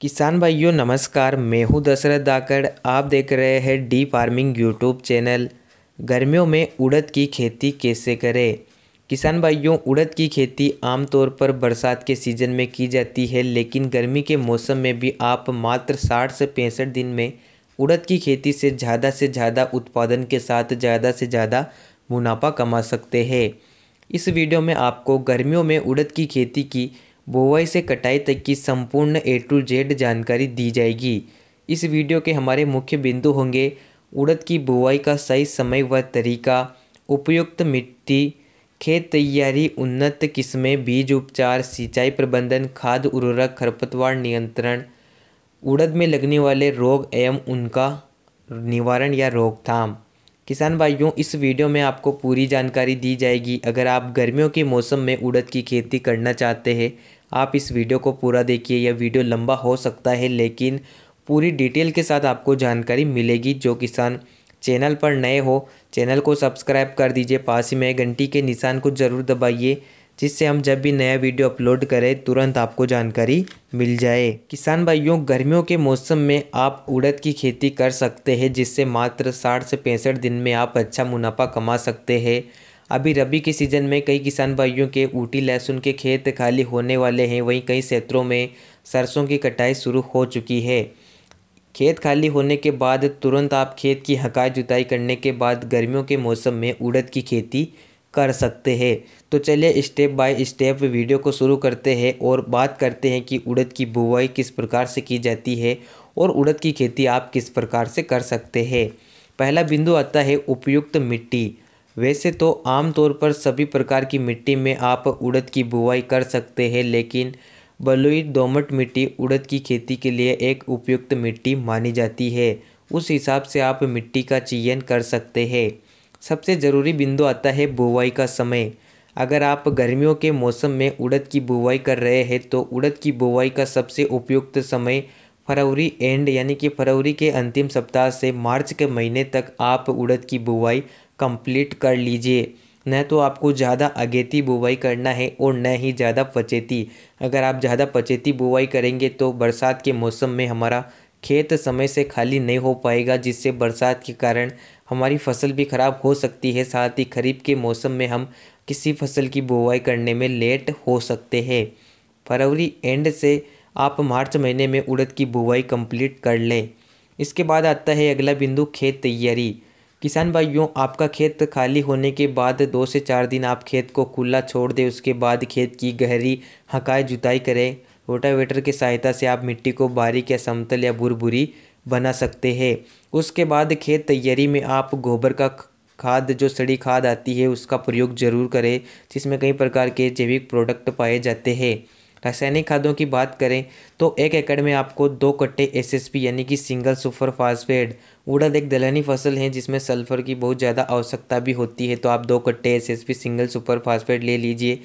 किसान भाइयों नमस्कार मैं हूं दशरथ दाकड़ आप देख रहे हैं डी फार्मिंग यूट्यूब चैनल गर्मियों में उड़द की खेती कैसे करें किसान भाइयों उड़द की खेती आमतौर पर बरसात के सीज़न में की जाती है लेकिन गर्मी के मौसम में भी आप मात्र साठ से पैंसठ दिन में उड़द की खेती से ज़्यादा से ज़्यादा उत्पादन के साथ ज़्यादा से ज़्यादा मुनाफा कमा सकते हैं इस वीडियो में आपको गर्मियों में उड़द की खेती की बोवाई से कटाई तक की संपूर्ण ए टू जेड जानकारी दी जाएगी इस वीडियो के हमारे मुख्य बिंदु होंगे उड़द की बुवाई का सही समय व तरीका उपयुक्त मिट्टी खेत तैयारी उन्नत किस्में बीज उपचार सिंचाई प्रबंधन खाद उर्वरक खरपतवार नियंत्रण उड़द में लगने वाले रोग एवं उनका निवारण या रोकथाम किसान भाइयों इस वीडियो में आपको पूरी जानकारी दी जाएगी अगर आप गर्मियों के मौसम में उड़द की खेती करना चाहते हैं आप इस वीडियो को पूरा देखिए यह वीडियो लंबा हो सकता है लेकिन पूरी डिटेल के साथ आपको जानकारी मिलेगी जो किसान चैनल पर नए हो चैनल को सब्सक्राइब कर दीजिए पास ही में घंटी के निशान को ज़रूर दबाइए जिससे हम जब भी नया वीडियो अपलोड करें तुरंत आपको जानकारी मिल जाए किसान भाइयों गर्मियों के मौसम में आप उड़द की खेती कर सकते हैं जिससे मात्र साठ से पैंसठ दिन में आप अच्छा मुनाफा कमा सकते हैं अभी रबी के सीज़न में कई किसान भाइयों के ऊटी लहसुन के खेत खाली होने वाले हैं वहीं कई क्षेत्रों में सरसों की कटाई शुरू हो चुकी है खेत खाली होने के बाद तुरंत आप खेत की हकाई जुताई करने के बाद गर्मियों के मौसम में उड़द की खेती कर सकते हैं तो चलिए स्टेप बाय स्टेप वीडियो को शुरू करते हैं और बात करते हैं कि उड़द की बुवाई किस प्रकार से की जाती है और उड़द की खेती आप किस प्रकार से कर सकते हैं पहला बिंदु आता है उपयुक्त मिट्टी वैसे तो आमतौर पर सभी प्रकार की मिट्टी में आप उड़द की बुआई कर सकते हैं लेकिन बलुई दोमट मिट्टी उड़द की खेती के लिए एक उपयुक्त मिट्टी मानी जाती है उस हिसाब से आप मिट्टी का चयन कर सकते हैं सबसे ज़रूरी बिंदु आता है बुवाई का समय अगर आप गर्मियों के मौसम में उड़द की बुवाई कर रहे हैं तो उड़द की बुवाई का सबसे उपयुक्त समय फरवरी एंड यानी कि फरवरी के अंतिम सप्ताह से मार्च के महीने तक आप उड़द की बुवाई कंप्लीट कर लीजिए न तो आपको ज़्यादा अगेती बुवाई करना है और न ही ज़्यादा पचेती अगर आप ज़्यादा पचेती बुवाई करेंगे तो बरसात के मौसम में हमारा खेत समय से खाली नहीं हो पाएगा जिससे बरसात के कारण हमारी फसल भी ख़राब हो सकती है साथ ही खरीफ के मौसम में हम किसी फसल की बुवाई करने में लेट हो सकते हैं फरवरी एंड से आप मार्च महीने में उड़द की बुवाई कंप्लीट कर लें इसके बाद आता है अगला बिंदु खेत तैयारी किसान भाइयों आपका खेत खाली होने के बाद दो से चार दिन आप खेत को खुला छोड़ दें उसके बाद खेत की गहरी हकाई जुताई करें रोटावेटर की सहायता से आप मिट्टी को बारीक या समतल या भुरभुरी बना सकते हैं उसके बाद खेत तैयारी में आप गोबर का खाद जो सड़ी खाद आती है उसका प्रयोग जरूर करें जिसमें कई प्रकार के जैविक प्रोडक्ट पाए जाते हैं रासायनिक खादों की बात करें तो एक एकड़ में आपको दो कट्टे एसएसपी यानी कि सिंगल सुपर फास्फेट उड़द एक दलहनी फसल है जिसमें सल्फर की बहुत ज़्यादा आवश्यकता भी होती है तो आप दो कट्टे एसएसपी सिंगल सुपर फास्फेट ले लीजिए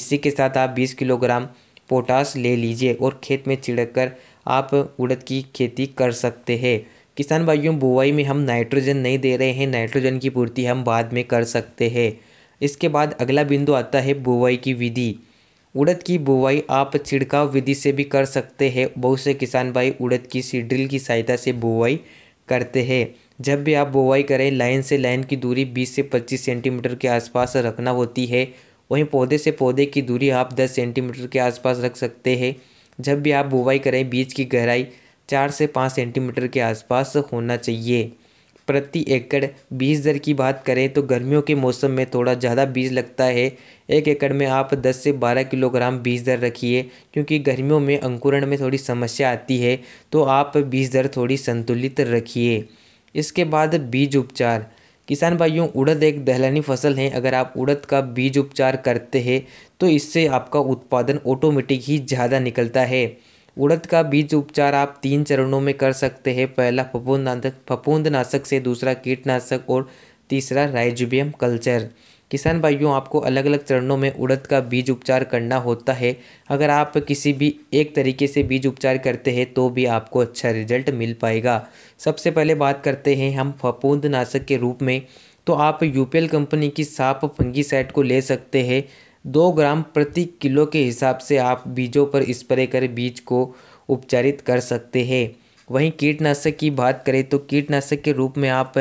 इसी के साथ आप बीस किलोग्राम पोटास ले लीजिए और खेत में छिड़क कर आप उड़द की खेती कर सकते हैं किसान भाइयों बुवाई में हम नाइट्रोजन नहीं दे रहे हैं नाइट्रोजन की पूर्ति हम बाद में कर सकते हैं इसके बाद अगला बिंदु आता है बुवाई की विधि उड़द की बुवाई आप छिड़काव विधि से भी कर सकते हैं बहुत से किसान भाई उड़द की सीड्रिल की सहायता से बुवाई करते हैं जब भी आप बुवाई करें लाइन से लाइन की दूरी 20 से 25 सेंटीमीटर के आसपास रखना होती है वहीं पौधे से पौधे की दूरी आप 10 सेंटीमीटर के आसपास रख सकते हैं जब भी आप बुवाई करें बीज की गहराई चार से पाँच सेंटीमीटर के आसपास होना चाहिए प्रति एकड़ बीज दर की बात करें तो गर्मियों के मौसम में थोड़ा ज़्यादा बीज लगता है एक एकड़ में आप 10 से 12 किलोग्राम बीज दर रखिए क्योंकि गर्मियों में अंकुरण में थोड़ी समस्या आती है तो आप बीज दर थोड़ी संतुलित रखिए इसके बाद बीज उपचार किसान भाइयों उड़द एक दहलानी फसल है अगर आप उड़द का बीज उपचार करते हैं तो इससे आपका उत्पादन ऑटोमेटिक ही ज़्यादा निकलता है उड़द का बीज उपचार आप तीन चरणों में कर सकते हैं पहला फफूंद नाशक से दूसरा कीटनाशक और तीसरा राइजुबियम कल्चर किसान भाइयों आपको अलग अलग चरणों में उड़द का बीज उपचार करना होता है अगर आप किसी भी एक तरीके से बीज उपचार करते हैं तो भी आपको अच्छा रिजल्ट मिल पाएगा सबसे पहले बात करते हैं हम नाशक के रूप में तो आप यूपीएल कंपनी की साप फंगी सेट को ले सकते हैं दो ग्राम प्रति किलो के हिसाब से आप बीजों पर स्प्रे कर बीज को उपचारित कर सकते हैं वहीं कीटनाशक की बात करें तो कीटनाशक के रूप में आप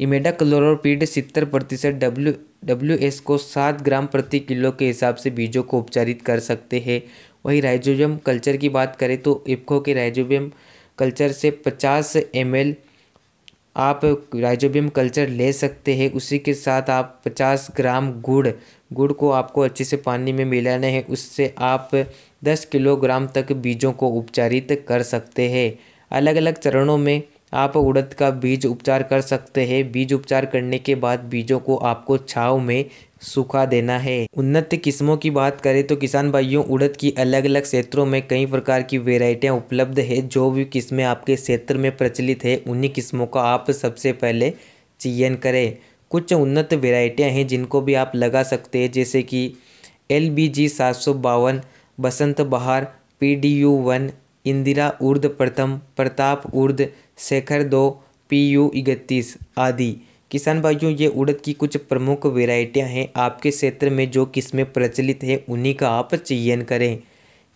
इमेडा क्लोरोपीड सितर प्रतिशत डब्ल्यू डब्ल्यू एस को सात ग्राम प्रति किलो के हिसाब से बीजों को उपचारित कर सकते हैं वहीं राइजोबियम कल्चर की बात करें तो इफ्को के राइजोबियम कल्चर से पचास एम आप राइजोबियम कल्चर ले सकते हैं उसी के साथ आप पचास ग्राम गुड़ गुड़ को आपको अच्छे से पानी में मिलाना है उससे आप दस किलोग्राम तक बीजों को उपचारित कर सकते हैं अलग अलग चरणों में आप उड़द का बीज उपचार कर सकते हैं बीज उपचार करने के बाद बीजों को आपको छाव में सूखा देना है उन्नत किस्मों की बात करें तो किसान भाइयों उड़द की अलग अलग क्षेत्रों में कई प्रकार की वेराइटियाँ उपलब्ध है जो भी किस्में आपके क्षेत्र में प्रचलित है उन्हीं किस्मों का आप सबसे पहले चयन करें कुछ उन्नत वेराइटियाँ हैं जिनको भी आप लगा सकते हैं जैसे कि एल बी जी सात सौ बावन Basant Bahar P D U one Indira उर्द प्रथम प्रताप उर्द शेखर दो पी यू इकतीस आदि किसान भाइयों ये उड़द की कुछ प्रमुख वेराइटियाँ हैं आपके क्षेत्र में जो किस्में प्रचलित हैं उन्हीं का आप चयन करें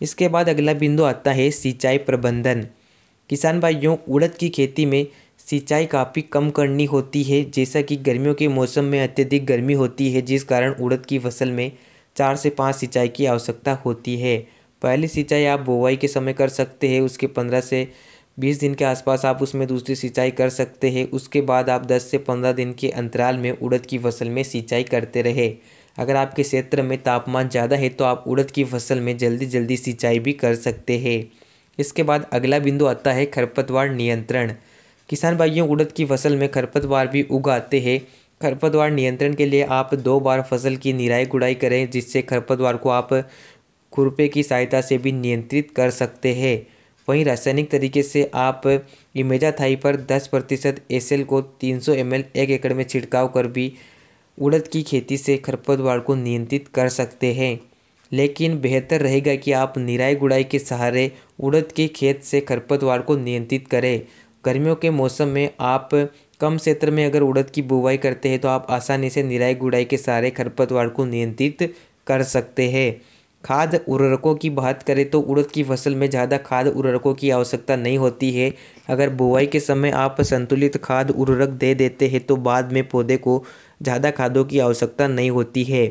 इसके बाद अगला बिंदु आता है सिंचाई प्रबंधन किसान भाइयों उड़द की खेती में सिंचाई काफ़ी कम करनी होती है जैसा कि गर्मियों के मौसम में अत्यधिक गर्मी होती है जिस कारण उड़द की फसल में चार से पाँच सिंचाई की आवश्यकता होती है पहली सिंचाई आप बुवाई के समय कर सकते हैं उसके पंद्रह से बीस दिन के आसपास आप उसमें दूसरी सिंचाई कर सकते हैं उसके बाद आप दस से पंद्रह दिन के अंतराल में उड़द की फसल में सिंचाई करते रहे अगर आपके क्षेत्र में तापमान ज़्यादा है तो आप उड़द की फसल में जल्दी जल्दी सिंचाई भी कर सकते हैं इसके बाद अगला बिंदु आता है खरपतवार नियंत्रण किसान भाइयों उड़द की फसल में खरपतवार भी उगाते हैं खरपतवार नियंत्रण के लिए आप दो बार फसल की निराई गुड़ाई करें जिससे खरपतवार को आप खुरपे की सहायता से भी नियंत्रित कर सकते हैं वहीं रासायनिक तरीके से आप इमेजाथाई पर दस प्रतिशत एस को तीन सौ एम एक एकड़ में छिड़काव कर भी उड़द की खेती से खरपतवार को नियंत्रित कर सकते हैं लेकिन बेहतर रहेगा कि आप निराई गुड़ाई के सहारे उड़द के खेत से खरपतवार को नियंत्रित करें गर्मियों के मौसम में आप कम क्षेत्र में अगर उड़द की बुवाई करते हैं तो आप आसानी से निराई गुड़ाई के सहारे खरपतवार को नियंत्रित कर सकते हैं खाद उर्वरकों की बात करें तो उड़द की फसल में ज़्यादा खाद उर्वरकों की आवश्यकता नहीं होती है अगर बुआई के समय आप संतुलित खाद उर्वरक दे देते हैं तो बाद में पौधे को ज़्यादा खादों की आवश्यकता नहीं होती है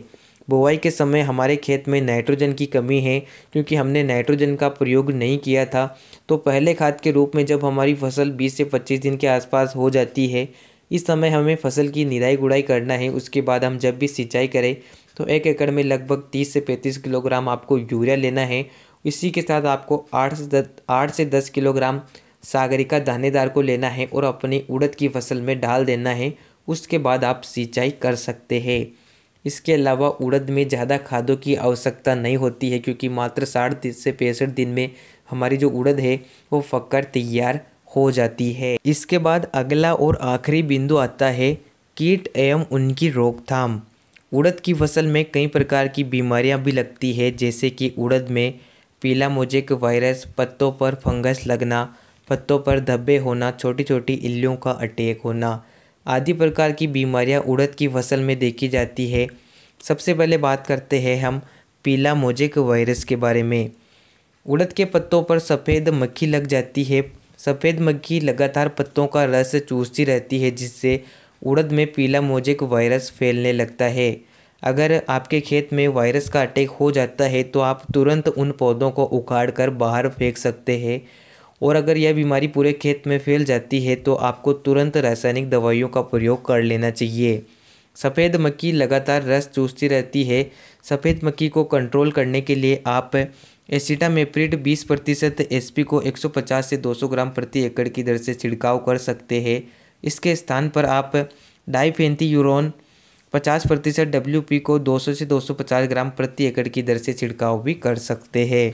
बुआई के समय हमारे खेत में नाइट्रोजन की कमी है क्योंकि हमने नाइट्रोजन का प्रयोग नहीं किया था तो पहले खाद के रूप में जब हमारी फसल 20 से 25 दिन के आसपास हो जाती है इस समय हमें फसल की निराई गुड़ाई करना है उसके बाद हम जब भी सिंचाई करें तो एक एकड़ में लगभग तीस से पैंतीस किलोग्राम आपको यूरिया लेना है इसी के साथ आपको आठ से आठ से दस किलोग्राम सागरिका दानेदार को लेना है और अपनी उड़द की फसल में डाल देना है उसके बाद आप सिंचाई कर सकते हैं इसके अलावा उड़द में ज़्यादा खादों की आवश्यकता नहीं होती है क्योंकि मात्र साठ से पैंसठ दिन में हमारी जो उड़द है वो फकर तैयार हो जाती है इसके बाद अगला और आखिरी बिंदु आता है कीट एवं उनकी रोकथाम उड़द की फसल में कई प्रकार की बीमारियां भी लगती है जैसे कि उड़द में पीला मोजेक वायरस पत्तों पर फंगस लगना पत्तों पर धब्बे होना छोटी छोटी इल्लियों का अटैक होना आदि प्रकार की बीमारियां उड़द की फसल में देखी जाती है सबसे पहले बात करते हैं हम पीला मोजेक वायरस के बारे में उड़द के पत्तों पर सफ़ेद मक्खी लग जाती है सफ़ेद मक्खी लगातार पत्तों का रस चूसती रहती है जिससे उड़द में पीला मोजेक वायरस फैलने लगता है अगर आपके खेत में वायरस का अटैक हो जाता है तो आप तुरंत उन पौधों को उखाड़ कर बाहर फेंक सकते हैं और अगर यह बीमारी पूरे खेत में फैल जाती है तो आपको तुरंत रासायनिक दवाइयों का प्रयोग कर लेना चाहिए सफ़ेद मक्खी लगातार रस चूसती रहती है सफ़ेद मक्खी को कंट्रोल करने के लिए आप एसिटामेप्रिड 20 प्रतिशत एस को 150 से 200 ग्राम प्रति एकड़ की दर से छिड़काव कर सकते हैं इसके स्थान पर आप डाइफेंथी यूरोन पचास प्रतिशत डब्ल्यू को 200 से 250 ग्राम प्रति एकड़ की दर से छिड़काव भी कर सकते हैं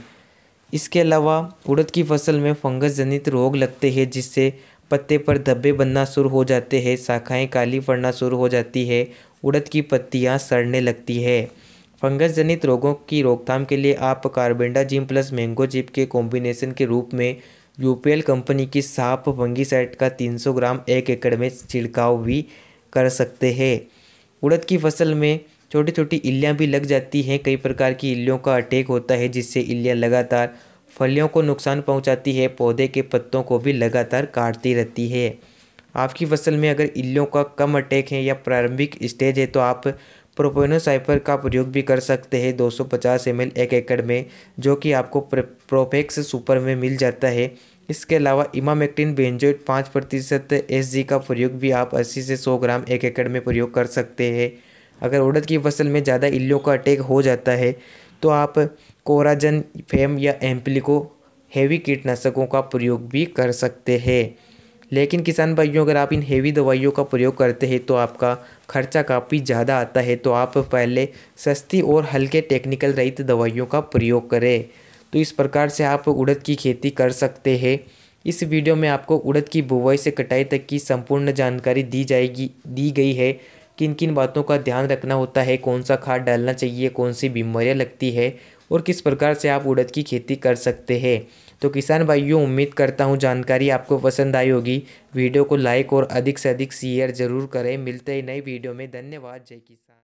इसके अलावा उड़द की फसल में फंगस जनित रोग लगते हैं जिससे पत्ते पर धब्बे बनना शुरू हो जाते हैं शाखाएं काली पड़ना शुरू हो जाती है उड़द की पत्तियां सड़ने लगती है फंगस जनित रोगों की रोकथाम के लिए आप जिम प्लस मैंगो जिप के कॉम्बिनेशन के रूप में यूपीएल कंपनी की साप साइट का 300 ग्राम एक एकड़ में छिड़काव भी कर सकते हैं उड़द की फसल में छोटी छोटी इल्लियाँ भी लग जाती हैं कई प्रकार की इल्लियों का अटैक होता है जिससे इल्लियाँ लगातार फलियों को नुकसान पहुंचाती है पौधे के पत्तों को भी लगातार काटती रहती है आपकी फसल में अगर इल्लियों का कम अटैक है या प्रारंभिक स्टेज है तो आप प्रोपेनोसाइपर का प्रयोग भी कर सकते हैं 250 सौ एक एकड़ में जो कि आपको प्रोपेक्स सुपर में मिल जाता है इसके अलावा इमामेक्टिन बेंजोइट पाँच प्रतिशत एस का प्रयोग भी आप अस्सी से सौ ग्राम एक एकड़ में प्रयोग कर सकते हैं अगर उड़द की फसल में ज़्यादा इल्लियों का अटैक हो जाता है तो आप कोराजन फेम या एम्पलिको हैवी कीटनाशकों का प्रयोग भी कर सकते हैं लेकिन किसान भाइयों अगर आप इन हेवी दवाइयों का प्रयोग करते हैं तो आपका खर्चा काफ़ी ज़्यादा आता है तो आप पहले सस्ती और हल्के टेक्निकल रहित दवाइयों का प्रयोग करें तो इस प्रकार से आप उड़द की खेती कर सकते हैं इस वीडियो में आपको उड़द की बुवाई से कटाई तक की संपूर्ण जानकारी दी जाएगी दी गई है किन किन बातों का ध्यान रखना होता है कौन सा खाद डालना चाहिए कौन सी बीमारियाँ लगती है और किस प्रकार से आप उड़द की खेती कर सकते हैं तो किसान भाइयों उम्मीद करता हूँ जानकारी आपको पसंद आई होगी वीडियो को लाइक और अधिक से अधिक शेयर जरूर करें मिलते हैं नई वीडियो में धन्यवाद जय किसान